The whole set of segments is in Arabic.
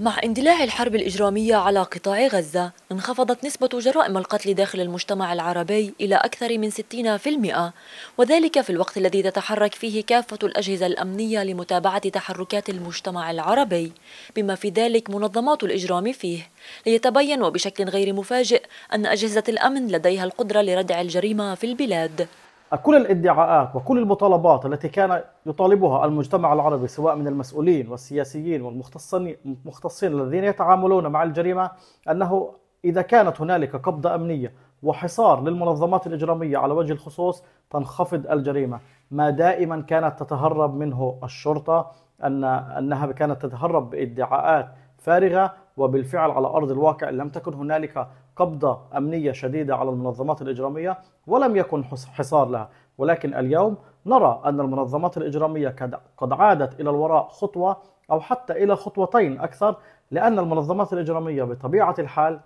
مع اندلاع الحرب الإجرامية على قطاع غزة انخفضت نسبة جرائم القتل داخل المجتمع العربي إلى أكثر من 60% وذلك في الوقت الذي تتحرك فيه كافة الأجهزة الأمنية لمتابعة تحركات المجتمع العربي بما في ذلك منظمات الإجرام فيه ليتبين وبشكل غير مفاجئ أن أجهزة الأمن لديها القدرة لردع الجريمة في البلاد كل الادعاءات وكل المطالبات التي كان يطالبها المجتمع العربي سواء من المسؤولين والسياسيين والمختصين الذين يتعاملون مع الجريمة أنه إذا كانت هنالك قبضة أمنية وحصار للمنظمات الإجرامية على وجه الخصوص تنخفض الجريمة ما دائما كانت تتهرب منه الشرطة أن أنها كانت تتهرب بادعاءات فارغة وبالفعل على أرض الواقع لم تكن هنالك قبضة أمنية شديدة على المنظمات الإجرامية ولم يكن حصار لها ولكن اليوم نرى أن المنظمات الإجرامية قد عادت إلى الوراء خطوة أو حتى إلى خطوتين أكثر لأن المنظمات الإجرامية بطبيعة الحال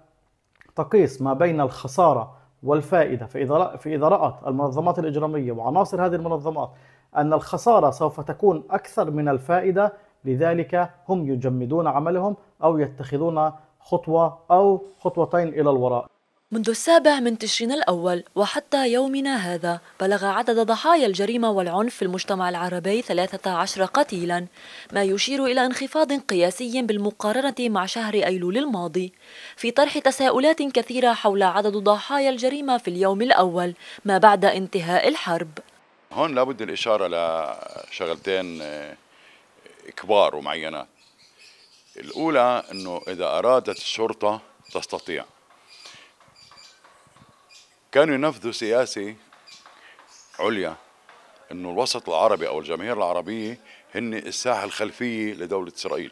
تقيس ما بين الخسارة والفائدة فإذا, فإذا رأت المنظمات الإجرامية وعناصر هذه المنظمات أن الخسارة سوف تكون أكثر من الفائدة لذلك هم يجمدون عملهم أو يتخذون خطوة أو خطوتين إلى الوراء منذ السابع من تشرين الأول وحتى يومنا هذا بلغ عدد ضحايا الجريمة والعنف في المجتمع العربي 13 قتيلا ما يشير إلى انخفاض قياسي بالمقارنة مع شهر أيلول الماضي في طرح تساؤلات كثيرة حول عدد ضحايا الجريمة في اليوم الأول ما بعد انتهاء الحرب هون لابد الإشارة لشغلتين آه، كبار ومعينات الأولى أنه إذا أرادت الشرطة تستطيع كانوا ينفذوا سياسة عليا أنه الوسط العربي أو الجماهير العربية هن الساحة الخلفية لدولة إسرائيل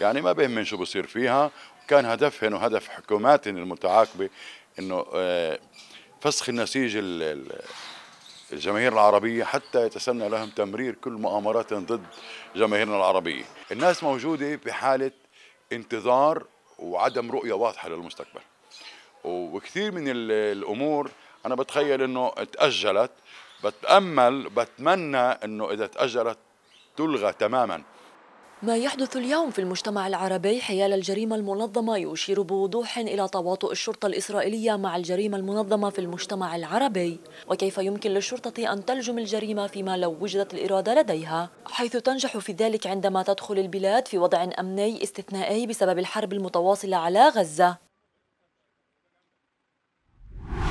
يعني ما بهم شو بصير فيها كان هدفهم وهدف حكوماتهم المتعاقبة أنه آه، فسخ النسيج الجماهير العربية حتى يتسنى لهم تمرير كل مؤامرات ضد جماهيرنا العربية الناس موجودة بحالة انتظار وعدم رؤية واضحة للمستقبل وكثير من الأمور أنا بتخيل أنه تأجلت بتأمل بتمنى أنه إذا تأجلت تلغى تماماً ما يحدث اليوم في المجتمع العربي حيال الجريمة المنظمة يشير بوضوح إلى تواطؤ الشرطة الإسرائيلية مع الجريمة المنظمة في المجتمع العربي وكيف يمكن للشرطة أن تلجم الجريمة فيما لو وجدت الإرادة لديها حيث تنجح في ذلك عندما تدخل البلاد في وضع أمني استثنائي بسبب الحرب المتواصلة على غزة